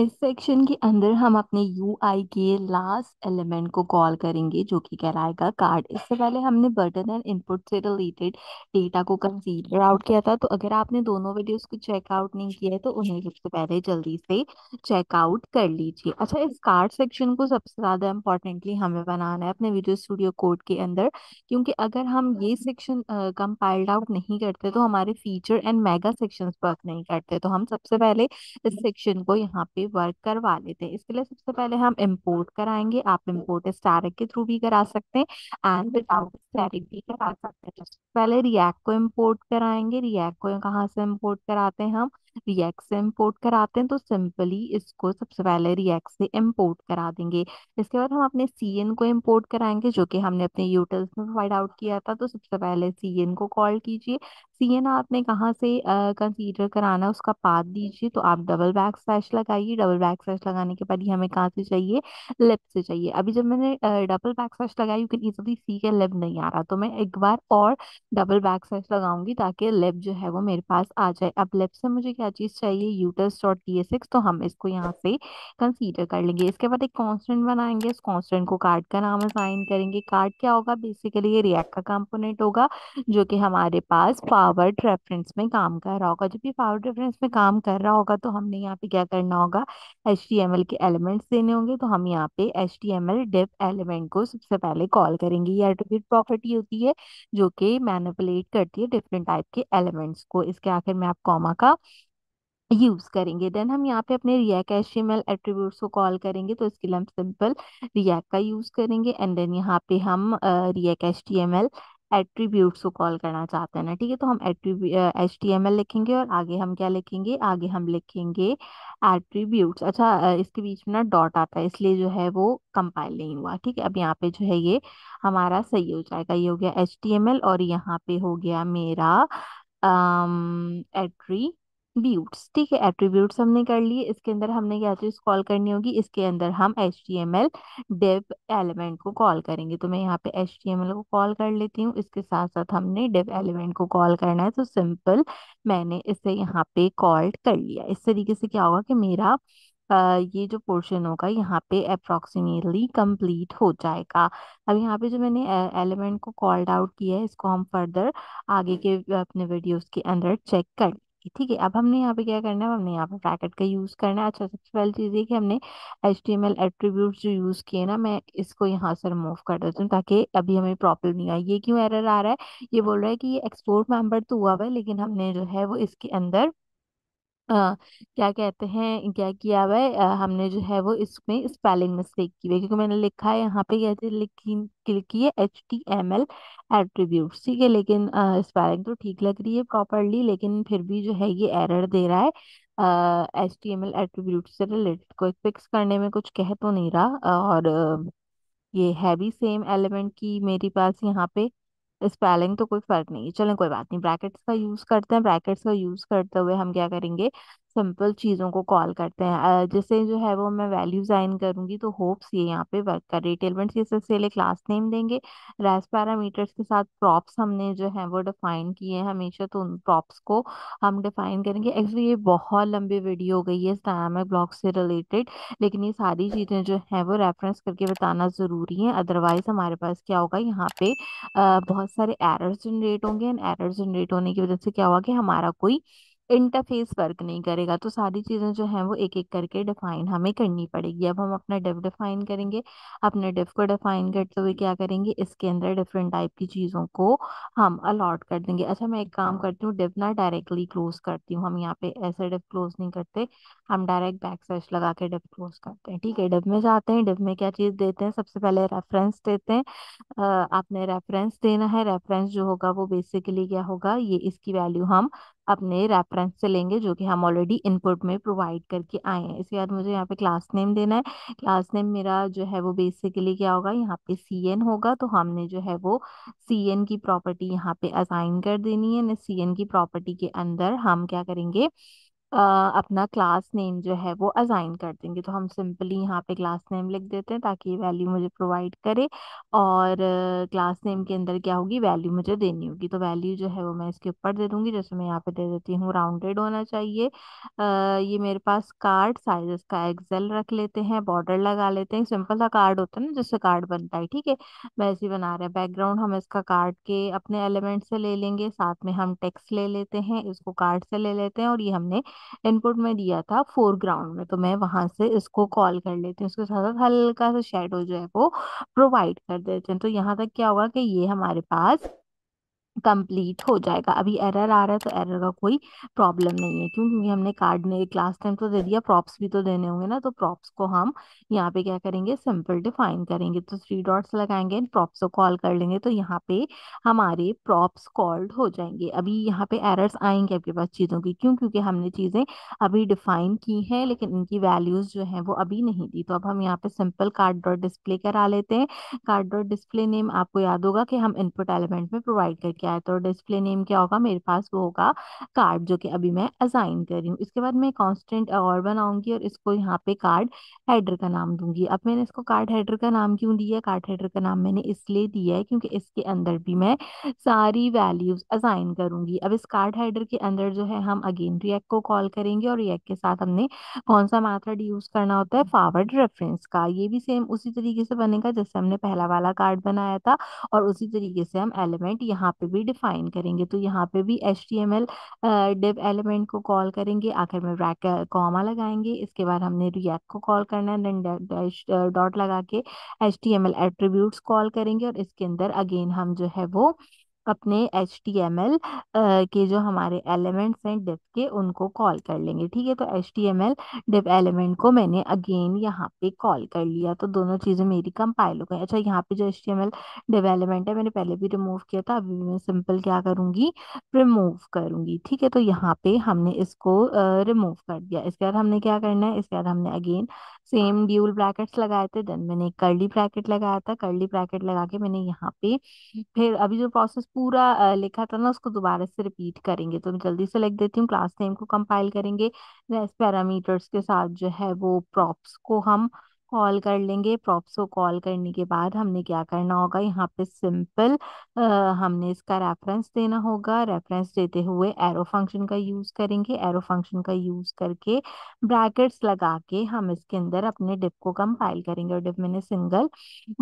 इस सेक्शन के अंदर हम अपने यू आई के लास्ट एलिमेंट को कॉल करेंगे जो कि कहलाएगा कार्ड इससे पहले हमने बटन एंड इनपुट से रिलेटेड डेटा को कंसीडर आउट किया था तो अगर आपने दोनों वीडियोस को चेकआउट नहीं किया है तो उन्हें सबसे पहले जल्दी से चेकआउट कर लीजिए अच्छा इस कार्ड सेक्शन को सबसे ज़्यादा इम्पोर्टेंटली हमें बनाना है अपने वीडियो स्टूडियो कोड के अंदर क्योंकि अगर हम ये सेक्शन कंपाइल्ड आउट नहीं करते तो हमारे feature and mega section work नहीं करते तो हम सबसे पहले इस सेक्शन को यहाँ पे वर्क करवा लेते हैं इसके लिए सबसे पहले हम इम्पोर्ट कराएंगे आप इम्पोर्ट स्टैटिक के थ्रू भी करा सकते हैं एंड विदाउट स्टैटिक भी करा सकते हैं सबसे पहले रिएक्ट को इम्पोर्ट कराएंगे रिएक्ट को कहाँ से इम्पोर्ट कराते हैं हम रिएक्ट से इम्पोर्ट कराते हैं तो सिंपली इसको सबसे पहले रिएक्ट से इम्पोर्ट करा देंगे इसके बाद हम अपने सी एन को इम्पोर्ट कराएंगे जो कि हमने अपने यूटल्स में प्रोवाइड आउट किया था तो सबसे पहले सी एन को कॉल कीजिए ना आपने कहाँ से कंसीडर कराना है उसका पाथ दीजिए तो आप डबल बैक स्लैश लगाइए डबल बैक स्लैश लगाने के बाद ये हमें कहाँ से चाहिए लिप से चाहिए अभी जब मैंने डबल बैक स्लैश लगाई यू कैन इजिली सी के लिप नहीं आ रहा तो मैं एक बार और डबल बैक स्लैश लगाऊंगी ताकि लिप जो है वो मेरे पास आ जाए अब लिप से मुझे क्या चीज़ चाहिए यूटस डॉट टी सिक्स तो हम इसको यहाँ से कंसीडर कर लेंगे इसके बाद एक कॉन्स्टेंट बनाएंगे उस कॉन्स्टेंट को कार्ड का नाम असाइन करेंगे कार्ड क्या होगा बेसिकली ये रिएक्ट का कंपोनेंट होगा जो कि हमारे पास पावर्ड रेफरेंस में काम कर रहा होगा जब ये पावर्ड रेफरेंस में काम कर रहा होगा तो हमने यहाँ पे क्या करना होगा एच के एलिमेंट्स देने होंगे तो हम यहाँ पे एच टी एलिमेंट को सबसे पहले कॉल करेंगे ये एट्रीब्यूट प्रॉपर्टी होती है जो कि मैनिपुलेट करती है डिफरेंट टाइप के एलिमेंट्स को इसके आखिर में आप कॉमा का यूज करेंगे देन हम यहाँ पे अपने रिएक्ट एच एट्रीब्यूट्स को कॉल करेंगे तो इसके लिए हम सिंपल रिएक्ट का यूज करेंगे एंड देन यहाँ पे हम रिएक्ट एच एट्रीब्यूट्स को कॉल करना चाहते हैं ना ठीक है तो हम एच टी एम एल लिखेंगे और आगे हम क्या लिखेंगे आगे हम लिखेंगे एट्रीब्यूट्स अच्छा इसके बीच में ना डॉट आता है इसलिए जो है वो कंपाइल नहीं हुआ ठीक है अब यहाँ पे जो है ये हमारा सही हो जाएगा ये हो गया एच टी एम एल और यहाँ पे हो गया मेरा एट्री एट्रीब्यूट्स ठीक है एट्रीब्यूट्स हमने कर लिए इसके अंदर हमने क्या चीज़ कॉल करनी होगी इसके अंदर हम H T M L div element को कॉल करेंगे तो मैं यहाँ पे एच टी एम एल को कॉल कर लेती हूँ इसके साथ साथ हमने डेव एलिमेंट को कॉल करना है तो सिंपल मैंने इसे यहाँ पे कॉल्ड कर लिया इस तरीके से क्या होगा कि मेरा आ, ये जो पोर्शन होगा यहाँ पे अप्रॉक्सीमेटली कंप्लीट हो जाएगा अब यहाँ पे जो मैंने एलिमेंट को कॉल्ड आउट किया है इसको हम फर्दर आगे के अपने वीडियोज के अंदर चेक कर जाएगी ठीक है अब हमने यहाँ पे क्या करना है हमने यहाँ पे ब्रैकेट का यूज़ करना है अच्छा सबसे पहली चीज़ ये कि हमने H T M L attribute जो यूज़ किए ना मैं इसको यहाँ से रिमूव कर देती हूँ ताकि अभी हमें प्रॉब्लम नहीं आए ये क्यों एरर आ रहा है ये बोल रहा है कि ये एक्सपोर्ट मेम्बर तो हुआ हुआ है लेकिन हमने जो है वो इसके अंदर आ, क्या कहते हैं क्या किया हुआ है हमने जो है वो इसमें स्पेलिंग मिस्टेक की हुई क्योंकि मैंने लिखा है यहाँ पे कहते लिखी क्लिक की है H T M L attribute ठीक है लेकिन स्पेलिंग तो ठीक लग रही है प्रॉपरली लेकिन फिर भी जो है ये एरर दे रहा है H T M L attribute से रिलेटेड कोई फिक्स करने में कुछ कह तो नहीं रहा और ये है भी सेम एलिमेंट की मेरे पास यहाँ पे स्पेलिंग तो कोई फर्क नहीं है चलें कोई बात नहीं ब्रैकेट्स का यूज करते हैं ब्रैकेट्स का यूज करते हुए हम क्या करेंगे सिंपल चीज़ों को कॉल करते हैं जैसे जो है वो मैं वैल्यू साइन करूंगी तो होप्स ये यहाँ पे वर्क कर रही टेलमेंट्स ये सबसे पहले क्लास नेम देंगे रेस पैरामीटर्स के साथ प्रॉप्स हमने जो है वो डिफाइन किए हैं हमेशा तो उन प्रॉप्स को हम डिफाइन करेंगे एक्चुअली ये बहुत लंबी वीडियो हो गई है इस डायनामिक ब्लॉक से रिलेटेड लेकिन ये सारी चीज़ें जो हैं वो रेफरेंस करके बताना ज़रूरी है अदरवाइज हमारे पास क्या होगा यहाँ पे अ, बहुत सारे एरर्स जनरेट होंगे एंड एरर जनरेट होने की वजह से क्या होगा कि हमारा कोई इंटरफेस वर्क नहीं करेगा तो सारी चीज़ें जो हैं वो एक एक करके डिफाइन हमें करनी पड़ेगी अब हम अपना डिफ डिफाइन करेंगे अपने डिफ को डिफाइन करते हुए क्या करेंगे इसके अंदर डिफरेंट टाइप की चीज़ों को हम अलॉट कर देंगे अच्छा मैं एक काम हाँ। करती हूँ डिफ ना डायरेक्टली क्लोज करती हूँ हम यहाँ पे ऐसे डिफ क्लोज नहीं करते हम डायरेक्ट बैक सर्च लगा के डिफ क्लोज करते हैं ठीक है डिफ में जाते हैं डिफ में क्या चीज़ देते हैं सबसे पहले रेफरेंस देते हैं आपने रेफरेंस देना है रेफरेंस जो होगा वो बेसिकली क्या होगा ये इसकी वैल्यू हम अपने रेफरेंस से लेंगे जो कि हम ऑलरेडी इनपुट में प्रोवाइड करके आए हैं इसके बाद मुझे यहाँ पे क्लास नेम देना है क्लास नेम मेरा जो है वो बेसिकली क्या होगा यहाँ पे सी एन होगा तो हमने जो है वो सी एन की प्रॉपर्टी यहाँ पे असाइन कर देनी है सी एन की प्रॉपर्टी के अंदर हम क्या करेंगे अपना क्लास नेम जो है वो असाइन कर देंगे तो हम सिंपली यहाँ पे क्लास नेम लिख देते हैं ताकि ये वैल्यू मुझे प्रोवाइड करे और क्लास नेम के अंदर क्या होगी वैल्यू मुझे देनी होगी तो वैल्यू जो है वो मैं इसके ऊपर दे दूंगी जैसे मैं यहाँ पे दे देती हूँ राउंडेड होना चाहिए आ, ये मेरे पास कार्ड साइज इसका एक्सेल रख लेते हैं बॉर्डर लगा लेते हैं सिंपल सा कार्ड होता है ना जिससे कार्ड बनता है ठीक है वैसे ही बना रहे हैं बैकग्राउंड हम इसका कार्ड के अपने एलिमेंट से ले लेंगे साथ में हम टेक्स ले लेते हैं इसको कार्ड से ले लेते हैं और ये हमने इनपुट में दिया था फोरग्राउंड में तो मैं वहां से इसको कॉल कर लेती हूँ उसके साथ साथ हल्का सा शेडो जो है वो प्रोवाइड कर देते हैं तो यहाँ तक क्या हुआ कि ये हमारे पास कंप्लीट हो जाएगा अभी एरर आ रहा है तो एरर का कोई प्रॉब्लम नहीं है क्यों क्योंकि हमने कार्ड ने क्लास टाइम तो दे दिया प्रॉप्स भी तो देने होंगे ना तो प्रॉप्स को हम यहाँ पे क्या करेंगे सिंपल डिफाइन करेंगे तो थ्री डॉट्स लगाएंगे प्रॉप्स को कॉल कर लेंगे तो यहाँ पे हमारे प्रॉप्स कॉल्ड हो जाएंगे अभी यहाँ पे एरर्स आएंगे आपके पास चीज़ों की क्यों क्योंकि हमने चीज़ें अभी डिफाइन की है लेकिन इनकी वैल्यूज़ जो है वो अभी नहीं दी तो अब हम यहाँ पे सिंपल कार्ड डॉट डिस्प्ले करा लेते हैं कार्ड डॉट डिस्प्ले नेम आपको याद होगा कि हम इनपुट एलिमेंट में प्रोवाइड करके क्या है तो डिस्प्ले नेम क्या होगा मेरे पास वो होगा कार्ड जो कि अभी मैं असाइन कर रही हूँ इसके बाद मैं कॉन्स्टेंट और बनाऊंगी और इसको यहाँ पे कार्ड हेडर का नाम दूंगी अब मैंने इसको कार्ड हेडर का नाम क्यों दिया है कार्ड हेडर का नाम मैंने इसलिए दिया है क्योंकि इसके अंदर भी मैं सारी वैल्यूज असाइन करूंगी अब इस कार्ड हेडर के अंदर जो है हम अगेन रिएक्ट को कॉल करेंगे और रिएक्ट के साथ हमने कौन सा मैथड यूज करना होता है फॉरवर्ड रेफरेंस का ये भी सेम उसी तरीके से बनेगा जैसे हमने पहला वाला कार्ड बनाया था और उसी तरीके से हम एलिमेंट यहाँ पे भी भी डिफाइन करेंगे तो यहाँ पे भी H T M L div element को कॉल करेंगे आखिर में रैक कॉमा लगाएंगे इसके बाद हमने रिएक्ट को कॉल करना है देन डैश डॉट लगा के H T M L attributes call करेंगे और इसके अंदर अगेन हम जो है वो अपने एच टी एम एल के जो हमारे एलिमेंट्स हैं डिप के उनको कॉल कर लेंगे ठीक है तो H T M L div element को मैंने अगेन यहाँ पे कॉल कर लिया तो दोनों चीज़ें मेरी कंपाइल हो गई अच्छा यहाँ पे जो H T M L div element है मैंने पहले भी रिमूव किया था अभी मैं सिंपल क्या करूँगी रिमूव करूँगी ठीक है तो यहाँ पे हमने इसको रिमूव कर दिया इसके बाद हमने क्या करना है इसके बाद हमने अगेन सेम ड्यूल ब्रैकेट्स लगाए थे देन मैंने कर्ली ब्रैकेट लगाया था कर्ली ब्रैकेट लगा के मैंने यहाँ पे फिर अभी जो प्रोसेस पूरा लिखा था ना उसको दोबारा से रिपीट करेंगे तो मैं जल्दी से लिख देती हूँ क्लास नेम को कंपाइल करेंगे पैरामीटर्स के साथ जो है वो प्रॉप्स को हम कॉल कर लेंगे प्रॉप्स को कॉल करने के बाद हमने क्या करना होगा यहाँ पे सिंपल हमने इसका रेफरेंस देना होगा रेफरेंस देते हुए एरो फंक्शन का यूज़ करेंगे एरो फंक्शन का यूज़ करके ब्रैकेट्स लगा के हम इसके अंदर अपने डिप को कंपाइल करेंगे और डिप मैंने सिंगल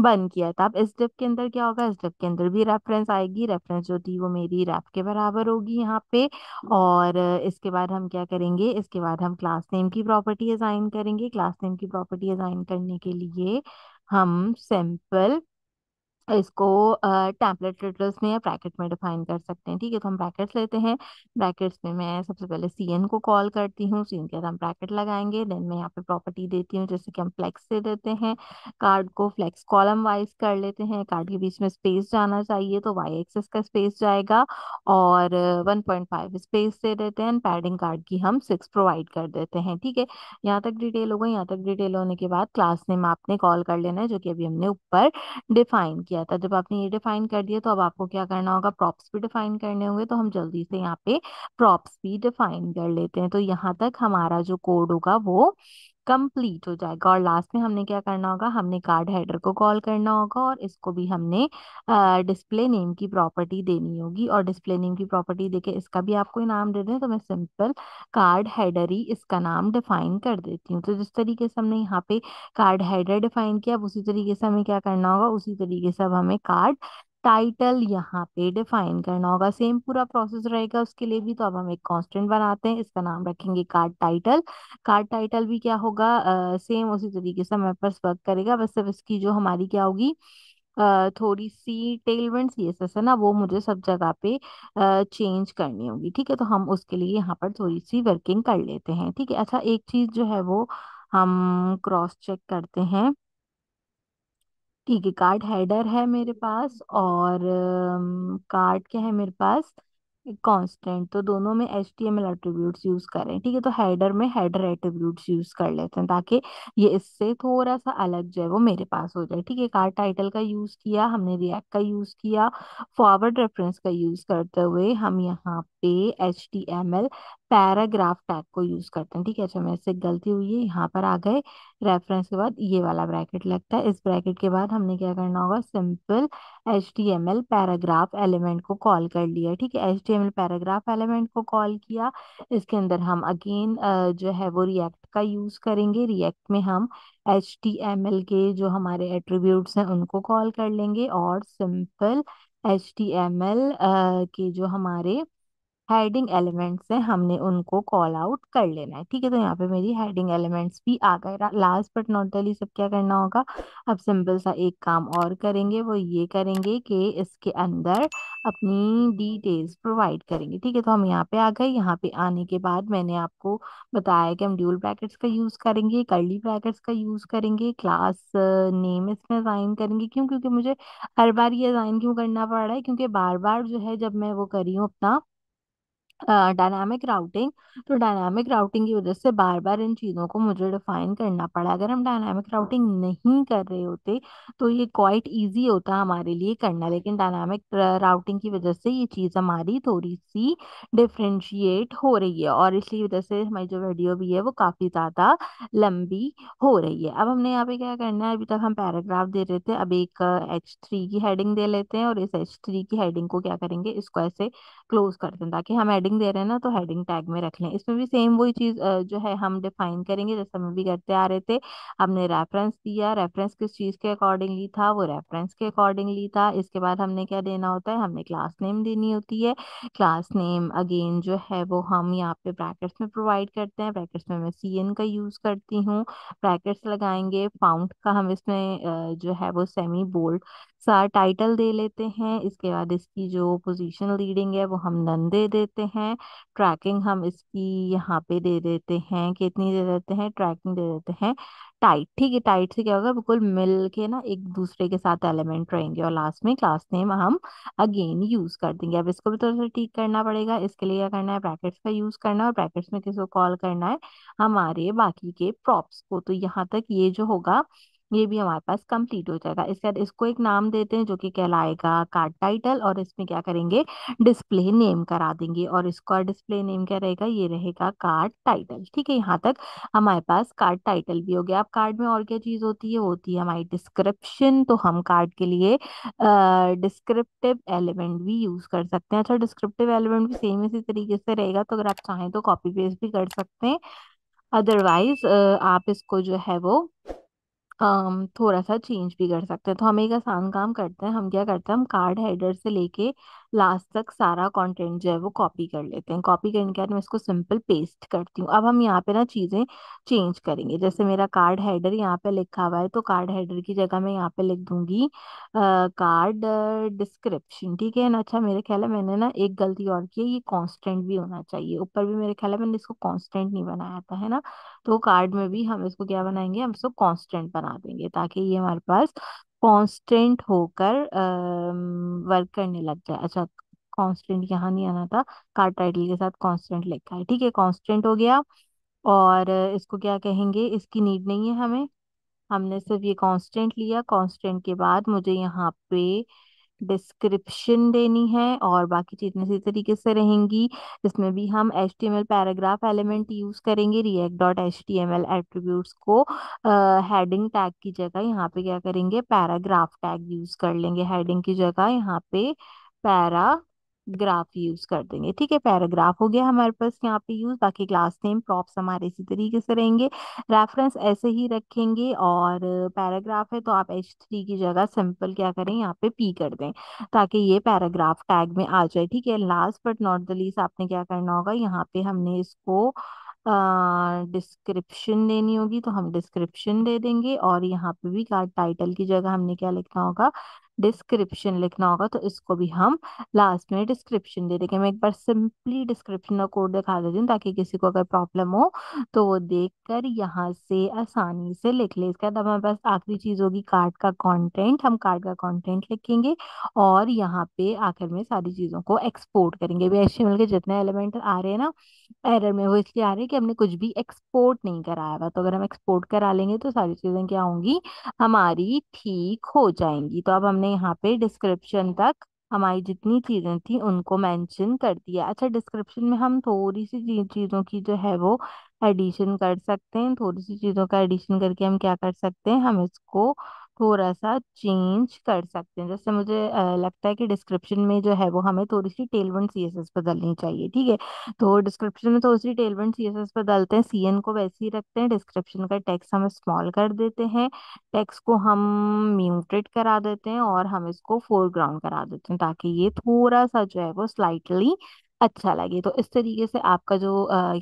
बन किया था अब इस डिप के अंदर क्या होगा इस डिप के अंदर भी रेफरेंस आएगी रेफरेंस जो थी वो मेरी रैप के बराबर होगी यहाँ पे और इसके बाद हम क्या करेंगे इसके बाद हम क्लास नेम की प्रॉपर्टी असाइन करेंगे क्लास नेम की प्रॉपर्टी असाइन कर करने के लिए हम सैंपल इसको टैंपलेट लेटर्स में या ब्रैकेट में डिफाइन कर सकते हैं ठीक है तो हम ब्रैकेट्स लेते हैं ब्रैकेट्स में मैं सबसे पहले सी एन को कॉल करती हूँ सी एन के हम ब्रैकेट लगाएंगे देन मैं यहाँ पे प्रॉपर्टी देती हूँ जैसे कि हम फ्लेक्स दे देते हैं कार्ड को फ्लेक्स कॉलम वाइज कर लेते हैं कार्ड के बीच में स्पेस जाना चाहिए तो वाई एक्सेस का स्पेस जाएगा और वन पॉइंट फाइव स्पेस दे देते हैं पैडिंग कार्ड की हम सिक्स प्रोवाइड कर देते हैं ठीक है यहाँ तक डिटेल हो गई यहाँ तक डिटेल होने के बाद क्लास नेम आपने कॉल कर लेना है जो कि अभी हमने ऊपर डिफाइन किया किया था जब आपने ये डिफाइन कर दिया तो अब आपको क्या करना होगा प्रॉप्स भी डिफाइन करने होंगे तो हम जल्दी से यहाँ पे प्रॉप्स भी डिफाइन कर लेते हैं तो यहाँ तक हमारा जो कोड होगा वो कंप्लीट हो जाएगा और लास्ट में हमने क्या करना होगा हमने कार्ड हेडर को कॉल करना होगा और इसको भी हमने डिस्प्ले नेम की प्रॉपर्टी देनी होगी और डिस्प्ले नेम की प्रॉपर्टी देके इसका भी आपको इनाम दे दें तो मैं सिंपल कार्ड हेडर ही इसका नाम डिफाइन कर देती हूँ तो जिस तरीके से हमने यहाँ पे कार्ड हेडर डिफाइन किया उसी तरीके से हमें क्या करना होगा उसी तरीके से अब हमें कार्ड टाइटल यहाँ पे डिफाइन करना होगा सेम पूरा प्रोसेस रहेगा उसके लिए भी तो अब हम एक कांस्टेंट बनाते हैं इसका नाम रखेंगे कार्ड टाइटल कार्ड टाइटल भी क्या होगा आ, सेम उसी तरीके से हमारे वर्क करेगा बस सब इसकी जो हमारी क्या होगी आ, थोड़ी सी टेलमेंट सी एस है ना वो मुझे सब जगह पे आ, चेंज करनी होगी ठीक है तो हम उसके लिए यहाँ पर थोड़ी सी वर्किंग कर लेते हैं ठीक है अच्छा एक चीज़ जो है वो हम क्रॉस चेक करते हैं ठीक है कार्ड हेडर है मेरे पास और कार्ड क्या है मेरे पास कांस्टेंट तो दोनों में H T M L attribute use करें ठीक है तो हेडर में हेडर एट्रीब्यूट यूज कर लेते हैं ताकि ये इससे थोड़ा सा अलग जो है वो मेरे पास हो जाए ठीक है कार्ड टाइटल का यूज किया हमने रिएक्ट का यूज किया फॉरवर्ड रेफरेंस का यूज करते हुए हम यहाँ पे H T M L paragraph tag को यूज करते हैं ठीक है अच्छा मेरे से गलती हुई है यहाँ पर आ गए रेफरेंस के बाद ये वाला ब्रैकेट लगता है इस ब्रैकेट के बाद हमने क्या करना होगा simple H T M L paragraph element को कॉल कर लिया ठीक है H T M L paragraph element को कॉल किया इसके अंदर हम अगेन जो है वो रिएक्ट का यूज करेंगे रिएक्ट में हम एच टी एम एल के जो हमारे एट्रीब्यूट्स हैं उनको कॉल कर लेंगे और simple H T M L के जो हमारे हेडिंग एलिमेंट्स हैं हमने उनको कॉल आउट कर लेना है ठीक है तो यहाँ पे मेरी हेडिंग एलिमेंट्स भी आ गए लास्ट बट नॉट लीस्ट अब क्या करना होगा अब सिंपल सा एक काम और करेंगे वो ये करेंगे कि इसके अंदर अपनी डिटेल्स प्रोवाइड करेंगे ठीक है तो हम यहाँ पे आ गए यहाँ पे आने के बाद मैंने आपको बताया कि हम ड्यूल ब्रैकेट्स का यूज़ करेंगे कर्ली ब्रैकेट्स का यूज़ करेंगे क्लास नेम uh, इसमें असाइन करेंगे क्यों क्योंकि मुझे हर बार ये असाइन क्यों करना पड़ रहा है क्योंकि बार बार जो है जब मैं वो करी हूँ अपना डायनामिक राउटिंग तो डायनामिक राउटिंग की वजह से बार बार इन चीज़ों को मुझे डिफाइन करना पड़ा अगर हम डायनामिक राउटिंग नहीं कर रहे होते तो ये क्वाइट इजी होता हमारे लिए करना लेकिन डायनामिक राउटिंग की वजह से ये चीज़ हमारी थोड़ी सी डिफ्रेंशिएट हो रही है और इसी वजह से हमारी जो वीडियो भी है वो काफ़ी ज़्यादा लंबी हो रही है अब हमने यहाँ पे क्या करना है अभी तक हम पैराग्राफ दे रहे थे अब एक एच थ्री की हेडिंग दे लेते हैं और इस एच थ्री की हेडिंग को क्या करेंगे इसको ऐसे क्लोज करते हैं ताकि हम हेडिंग दे रहे हैं ना तो हेडिंग टैग में रख लें इसमें भी सेम वही चीज़ जो है हम डिफाइन करेंगे जैसे हम भी करते आ रहे थे हमने रेफरेंस दिया रेफरेंस किस चीज़ के अकॉर्डिंगली था वो रेफरेंस के अकॉर्डिंगली था इसके बाद हमने क्या देना होता है हमने क्लास नेम देनी होती है क्लास नेम अगेन जो है वो हम यहाँ पे ब्रैकेट्स में प्रोवाइड करते हैं ब्रैकेट्स में मैं सी एन का यूज़ करती हूँ ब्रैकेट्स लगाएंगे फाउंट का हम इसमें जो है वो सेमी बोल्ड सा टाइटल दे लेते हैं इसके बाद इसकी जो पोजीशन लीडिंग है वो हम नन दे देते हैं ट्रैकिंग हम इसकी यहाँ पे दे देते हैं कितनी दे देते हैं ट्रैकिंग दे देते हैं टाइट ठीक है टाइट से क्या होगा बिल्कुल मिल के ना एक दूसरे के साथ एलिमेंट रहेंगे और लास्ट में क्लास नेम हम अगेन यूज कर देंगे अब इसको भी थोड़ा तो सा ठीक करना पड़ेगा इसके लिए क्या करना है ब्रैकेट्स का यूज करना है और ब्रैकेट्स में किसको कॉल करना है हमारे बाकी के प्रॉप्स को तो यहाँ तक ये जो होगा ये भी हमारे पास कंप्लीट हो जाएगा इसके बाद इसको एक नाम देते हैं जो कि कहलाएगा कार्ड टाइटल और इसमें क्या करेंगे डिस्प्ले नेम करा देंगे और इसका डिस्प्ले नेम क्या रहेगा ये रहेगा कार्ड टाइटल ठीक है यहाँ तक हमारे पास कार्ड टाइटल भी हो गया अब कार्ड में और क्या चीज़ होती है होती है हमारी डिस्क्रिप्शन तो हम कार्ड के लिए डिस्क्रिप्टिव एलिमेंट भी यूज़ कर सकते हैं अच्छा डिस्क्रिप्टिव एलिमेंट भी सेम इसी तरीके से रहेगा तो अगर आप चाहें तो कॉपी पेस्ट भी कर सकते हैं अदरवाइज आप इसको जो है वो थोड़ा-सा चेंज भी कर सकते हैं। तो हम एक आसान काम करते हैं, हम क्या करते हैं हम कार्ड हेडर से लेके लास्ट तक सारा कंटेंट जो है वो कॉपी कर लेते हैं कॉपी करने के बाद मैं इसको सिंपल पेस्ट करती हूँ अब हम यहाँ पे ना चीज़ें चेंज करेंगे जैसे मेरा कार्ड हेडर यहाँ पे लिखा हुआ है तो कार्ड हेडर की जगह मैं यहाँ पे लिख दूंगी कार्ड डिस्क्रिप्शन ठीक है ना अच्छा मेरे ख्याल है मैंने ना एक गलती और की है ये कॉन्स्टेंट भी होना चाहिए ऊपर भी मेरे ख्याल है मैंने इसको कॉन्स्टेंट नहीं बनाया था है ना तो कार्ड में भी हम इसको क्या बनाएंगे हम इसको कॉन्स्टेंट बना देंगे ताकि ये हमारे पास कांस्टेंट होकर वर्क करने लग जाए अच्छा कांस्टेंट यहाँ नहीं आना था कार टाइटल के साथ कांस्टेंट लिखा है ठीक है कांस्टेंट हो गया और इसको क्या कहेंगे इसकी नीड नहीं है हमें हमने सिर्फ ये कांस्टेंट लिया कांस्टेंट के बाद मुझे यहाँ पे डिस्क्रिप्शन देनी है और बाकी चीज़ें इसी तरीके से रहेंगी इसमें भी हम H T M L paragraph element use करेंगे React dot H T M L attribute को हेडिंग टैग की जगह यहाँ पे क्या करेंगे पैराग्राफ टैग यूज़ कर लेंगे हेडिंग की जगह यहाँ पे पैरा ग्राफ यूज कर देंगे ठीक है पैराग्राफ हो गया हमारे पास यहाँ पे यूज बाकी क्लास नेम प्रॉप्स हमारे इसी तरीके से रहेंगे रेफरेंस ऐसे ही रखेंगे और पैराग्राफ है तो आप एच थ्री की जगह सिंपल क्या करें यहाँ पे पी कर दें ताकि ये पैराग्राफ टैग में आ जाए ठीक है last but not the least आपने क्या करना होगा यहाँ पे हमने इसको डिस्क्रिप्शन uh, देनी होगी तो हम डिस्क्रिप्शन दे देंगे और यहाँ पे भी टाइटल की जगह हमने क्या लिखना होगा डिस्क्रिप्शन लिखना होगा तो इसको भी हम लास्ट में डिस्क्रिप्शन दे देंगे मैं एक बार सिंपली डिस्क्रिप्शन का कोड दिखा देती हूँ ताकि किसी को अगर प्रॉब्लम हो तो वो देख कर यहाँ से आसानी से लिख ले इसके बाद हमारे पास आखिरी चीज़ होगी कार्ड का कॉन्टेंट हम कार्ड का कॉन्टेंट लिखेंगे और यहाँ पे आखिर में सारी चीज़ों को एक्सपोर्ट करेंगे भी एच के जितने एलिमेंट आ रहे हैं ना एरर में वो इसलिए आ रहे हैं कि हमने कुछ भी एक्सपोर्ट नहीं कराया हुआ तो अगर हम एक्सपोर्ट करा लेंगे तो सारी चीज़ें क्या होंगी हमारी ठीक हो जाएंगी तो अब हमने मैंने यहाँ पे डिस्क्रिप्शन तक हमारी जितनी चीज़ें थी उनको मेंशन कर दिया अच्छा डिस्क्रिप्शन में हम थोड़ी सी चीज़ों की जो है वो एडिशन कर सकते हैं थोड़ी सी चीज़ों का एडिशन करके हम क्या कर सकते हैं हम इसको थोड़ा सा चेंज कर सकते हैं जैसे मुझे लगता है कि डिस्क्रिप्शन में जो है वो हमें थोड़ी सी सी सीएसएस एस डालनी चाहिए ठीक है तो डिस्क्रिप्शन में थोड़ी सी सी सीएसएस एस डालते हैं सीएन को वैसे ही रखते हैं डिस्क्रिप्शन का टेक्स्ट हम स्मॉल कर देते हैं टेक्स्ट को हम म्यूटेड करा देते हैं और हम इसको फोरग्राउंड करा देते हैं ताकि ये थोड़ा सा जो है वो स्लाइटली अच्छा लगे तो इस तरीके से आपका जो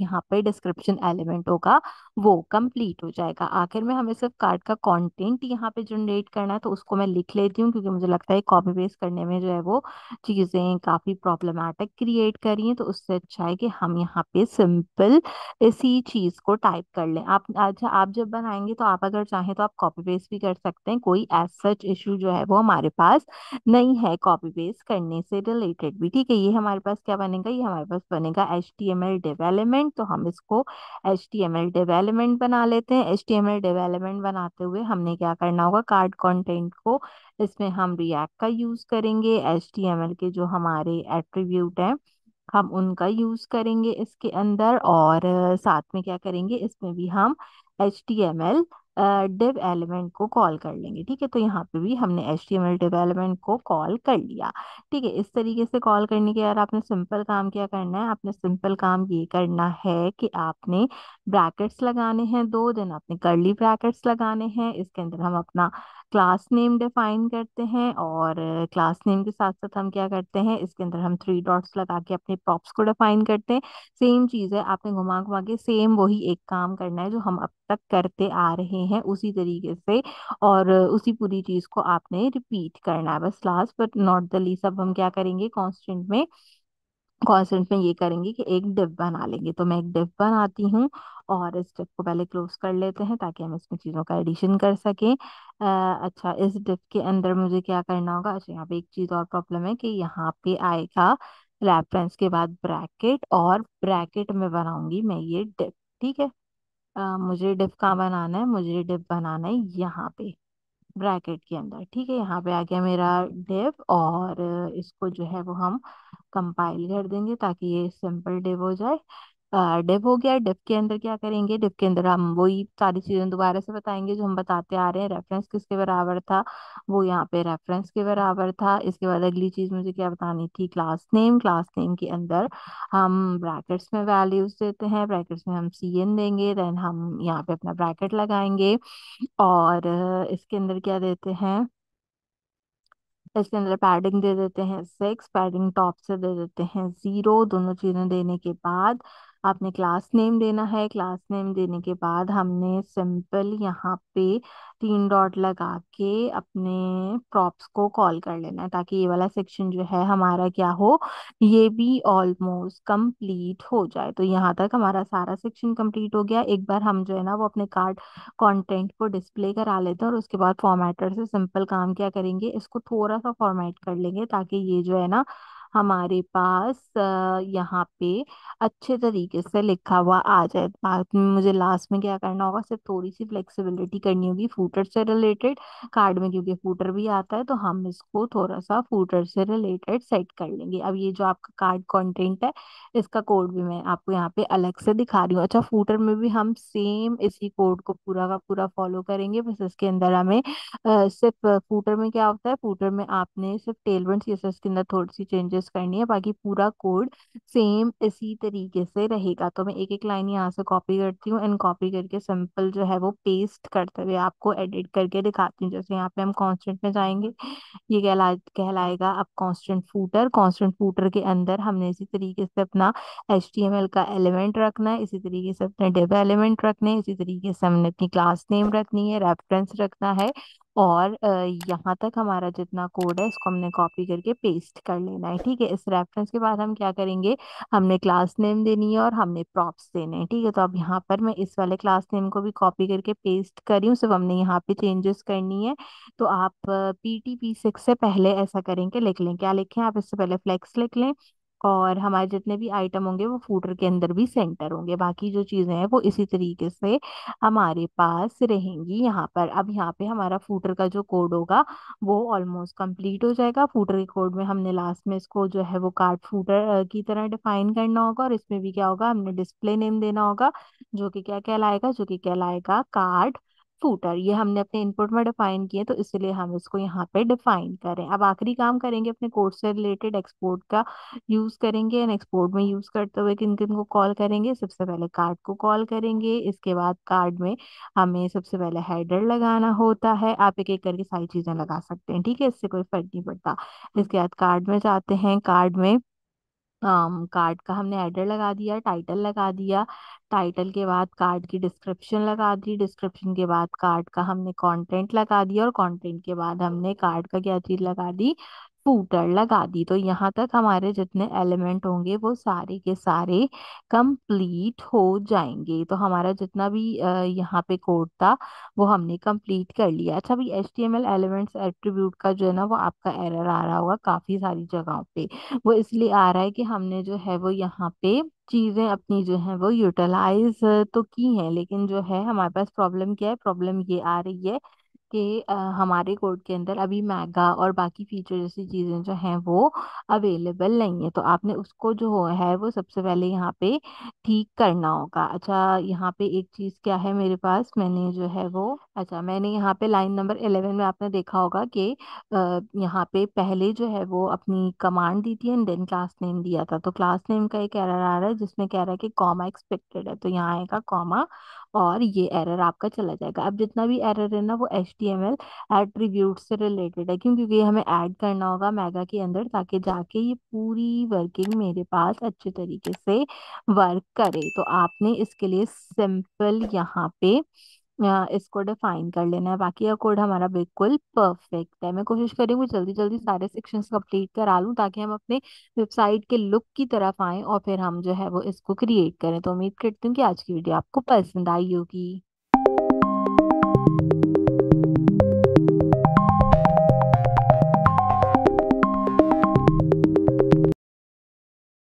यहाँ पे डिस्क्रिप्शन एलिमेंट होगा वो कंप्लीट हो जाएगा आखिर में हमें सिर्फ कार्ड का कंटेंट यहाँ पे जनरेट करना है तो उसको मैं लिख लेती हूँ क्योंकि मुझे लगता है कॉपी पेस्ट करने में जो है वो चीज़ें काफ़ी प्रॉब्लमेटिक क्रिएट करी है तो उससे अच्छा है कि हम यहाँ पे सिंपल इसी चीज़ को टाइप कर लें आप अच्छा आप जब बनाएंगे तो आप अगर चाहें तो आप कॉपी पेस्ट भी कर सकते हैं कोई एज सच इशू जो है वो हमारे पास नहीं है कॉपी पेस्ट करने से रिलेटेड भी ठीक है ये हमारे पास क्या बनेगा बनेगा ये हमारे पास बनेगा H T M L development तो हम इसको H T M L development बना लेते हैं H T M L development बनाते हुए हमने क्या करना होगा कार्ड कॉन्टेंट को इसमें हम रिएक्ट का यूज़ करेंगे एच टी एम एल के जो हमारे एट्रीब्यूट हैं हम उनका यूज़ करेंगे इसके अंदर और साथ में क्या करेंगे इसमें भी हम H T M L div element को कॉल कर लेंगे ठीक है तो यहाँ पे भी हमने H T M L div element को कॉल कर लिया ठीक है इस तरीके से कॉल करने के यार आपने सिंपल काम क्या करना है आपने सिंपल काम ये करना है कि आपने ब्रैकेट्स लगाने हैं दो दिन आपने कर्ली ब्रैकेट्स लगाने हैं इसके अंदर हम अपना क्लास नेम डिफाइन करते हैं और क्लास नेम के साथ साथ हम क्या करते हैं इसके अंदर हम थ्री डॉट्स लगा के अपने प्रॉप्स को डिफाइन करते हैं सेम चीज़ है आपने घुमा घुमा के सेम वही एक काम करना है जो हम अब तक करते आ रहे हैं उसी तरीके से और उसी पूरी चीज़ को आपने रिपीट करना है बस last but not the least अब हम क्या करेंगे कॉन्स्टेंट में कॉन्सेंट में ये करेंगे कि एक डिप बना लेंगे तो मैं एक डिप बनाती हूँ और इस डिप को पहले क्लोज कर लेते हैं ताकि हम इसमें चीज़ों का एडिशन कर सकें अच्छा इस डिप के अंदर मुझे क्या करना होगा अच्छा यहाँ पे एक चीज़ और प्रॉब्लम है कि यहाँ पे आएगा रेफरेंस के बाद ब्रैकेट और ब्रैकेट में बनाऊंगी मैं ये डिप ठीक है आ, मुझे डिप कहाँ बनाना है मुझे डिप बनाना है यहाँ पे ब्रैकेट के अंदर ठीक है यहाँ पे आ गया मेरा डेव और इसको जो है वो हम कंपाइल कर देंगे ताकि ये सिंपल डेव हो जाए डिप हो गया डिप के अंदर क्या करेंगे डिप के अंदर हम वही सारी चीजें दोबारा से बताएंगे जो हम बताते आ रहे हैं रेफरेंस किसके बराबर था वो यहाँ पे रेफरेंस के बराबर था इसके बाद अगली चीज मुझे क्या बतानी थी क्लास नेम क्लास नेम के अंदर हम ब्रैकेट्स में वैल्यूज देते हैं ब्रैकेट्स में हम सी एन देंगे देन हम यहाँ पे अपना ब्रैकेट लगाएंगे और इसके अंदर क्या देते हैं इसके अंदर पैडिंग दे देते हैं सिक्स पैडिंग टॉप से दे देते हैं जीरो दोनों चीजें देने के बाद आपने क्लास नेम देना है क्लास नेम देने के बाद हमने सिंपल यहाँ पे तीन डॉट लगा के अपने प्रॉप्स को कॉल कर लेना है ताकि ये वाला सेक्शन जो है हमारा क्या हो ये भी ऑलमोस्ट कंप्लीट हो जाए तो यहाँ तक हमारा सारा सेक्शन कंप्लीट हो गया एक बार हम जो है ना वो अपने कार्ड कंटेंट को डिस्प्ले करा लेते हैं और उसके बाद फॉर्मेटर से सिंपल काम क्या करेंगे इसको थोड़ा सा फॉर्मेट कर लेंगे ताकि ये जो है ना हमारे पास यहाँ पे अच्छे तरीके से लिखा हुआ आ जाए बाद में मुझे लास्ट में क्या करना होगा सिर्फ थोड़ी सी फ्लेक्सिबिलिटी करनी होगी फूटर से रिलेटेड कार्ड में क्योंकि फूटर भी आता है तो हम इसको थोड़ा सा फूटर से रिलेटेड सेट कर लेंगे अब ये जो आपका कार्ड कॉन्टेंट है इसका कोड भी मैं आपको यहाँ पे अलग से दिखा रही हूँ अच्छा फूटर में भी हम सेम इसी कोड को पूरा का पूरा फॉलो करेंगे बस इसके अंदर हमें सिर्फ फूटर में क्या होता है फूटर में आपने सिर्फ टेलवेंट्स के इसके अंदर थोड़ी सी चेंजेस अटैच करनी है बाकी पूरा कोड सेम इसी तरीके से रहेगा तो मैं एक एक लाइन यहाँ से कॉपी करती हूँ एंड कॉपी करके सिंपल जो है वो पेस्ट करते हुए आपको एडिट करके दिखाती हूँ जैसे यहाँ पे हम कॉन्स्टेंट में जाएंगे ये कहला कहलाएगा अब कॉन्स्टेंट फूटर कॉन्स्टेंट फूटर के अंदर हमने इसी तरीके से अपना एच का एलिमेंट रखना है इसी तरीके से अपने डेब एलिमेंट रखने हैं इसी तरीके से हमने अपनी क्लास नेम रखनी है रेफरेंस रखना है और यहाँ तक हमारा जितना कोड है इसको हमने कॉपी करके पेस्ट कर लेना है ठीक है इस रेफरेंस के बाद हम क्या करेंगे हमने क्लास नेम देनी है और हमने प्रॉप्स देने हैं ठीक है तो अब यहाँ पर मैं इस वाले क्लास नेम को भी कॉपी करके पेस्ट करी हूँ सिर्फ हमने यहाँ पे चेंजेस करनी है तो आप पी टी पी सिक्स से पहले ऐसा करेंगे लिख लें क्या लिखें आप इससे पहले फ्लेक्स लिख लें और हमारे जितने भी आइटम होंगे वो फूटर के अंदर भी सेंटर होंगे बाकी जो चीज़ें हैं वो इसी तरीके से हमारे पास रहेंगी यहाँ पर अब यहाँ पे हमारा फूटर का जो कोड होगा वो ऑलमोस्ट कंप्लीट हो जाएगा फूटर के कोड में हमने लास्ट में इसको जो है वो कार्ड फूटर की तरह डिफाइन करना होगा और इसमें भी क्या होगा हमने डिस्प्ले नेम देना होगा जो कि क्या कहलाएगा जो कि कहलाएगा कार्ड फूटर ये हमने अपने इनपुट में डिफाइन किए तो इसलिए हम इसको यहाँ पे डिफाइन करें अब आखिरी काम करेंगे अपने कोर्स से रिलेटेड एक्सपोर्ट का यूज़ करेंगे एंड एक्सपोर्ट में यूज़ करते हुए किन किन को कॉल करेंगे सबसे पहले कार्ड को कॉल करेंगे इसके बाद कार्ड में हमें सबसे पहले हेडर लगाना होता है आप एक एक करके सारी चीज़ें लगा सकते हैं ठीक है इससे कोई फर्क नहीं पड़ता इसके बाद कार्ड में जाते हैं कार्ड में कार्ड का हमने हेडर लगा दिया टाइटल लगा दिया टाइटल के बाद कार्ड की डिस्क्रिप्शन लगा दी डिस्क्रिप्शन के बाद कार्ड का हमने कंटेंट लगा दिया और कंटेंट के बाद हमने कार्ड का क्या चीज़ लगा दी स्कूटर लगा दी तो यहाँ तक हमारे जितने एलिमेंट होंगे वो सारे के सारे कंप्लीट हो जाएंगे तो हमारा जितना भी यहाँ पे कोड था वो हमने कंप्लीट कर लिया अच्छा भी H T M L elements attribute का जो है ना वो आपका एरर आ रहा होगा काफ़ी सारी जगहों पे वो इसलिए आ रहा है कि हमने जो है वो यहाँ पे चीज़ें अपनी जो है वो यूटिलाइज तो की हैं लेकिन जो है हमारे पास प्रॉब्लम क्या है प्रॉब्लम ये आ रही है कि हमारे कोड के अंदर अभी मैगा और बाकी फीचर जैसी चीज़ें जो हैं वो अवेलेबल नहीं है तो आपने उसको जो है वो सबसे पहले यहाँ पे ठीक करना होगा अच्छा यहाँ पे एक चीज़ क्या है मेरे पास मैंने जो है वो अच्छा मैंने यहाँ पे लाइन नंबर एलेवन में आपने देखा होगा कि यहाँ पे पहले जो है वो अपनी कमांड दी थी एंड देन क्लास नेम दिया था तो क्लास नेम का एक एरर आ रहा है जिसमें कह रहा है कि कॉमा एक्सपेक्टेड है तो यहाँ आएगा कॉमा और ये एरर आपका चला जाएगा अब जितना भी एरर है ना वो H D M L attribute से रिलेटेड है क्यों क्योंकि हमें ऐड करना होगा मेगा के अंदर ताकि जाके ये पूरी वर्किंग मेरे पास अच्छे तरीके से वर्क करे तो आपने इसके लिए सिंपल यहाँ पे इसको डिफाइन कर लेना है बाकी यह कोड हमारा बिल्कुल परफेक्ट है मैं कोशिश हूँ जल्दी जल्दी सारे सेक्शंस कंप्लीट करा लूँ ताकि हम अपने वेबसाइट के लुक की तरफ आए और फिर हम जो है वो इसको क्रिएट करें तो उम्मीद करती हूँ कि आज की वीडियो आपको पसंद आई होगी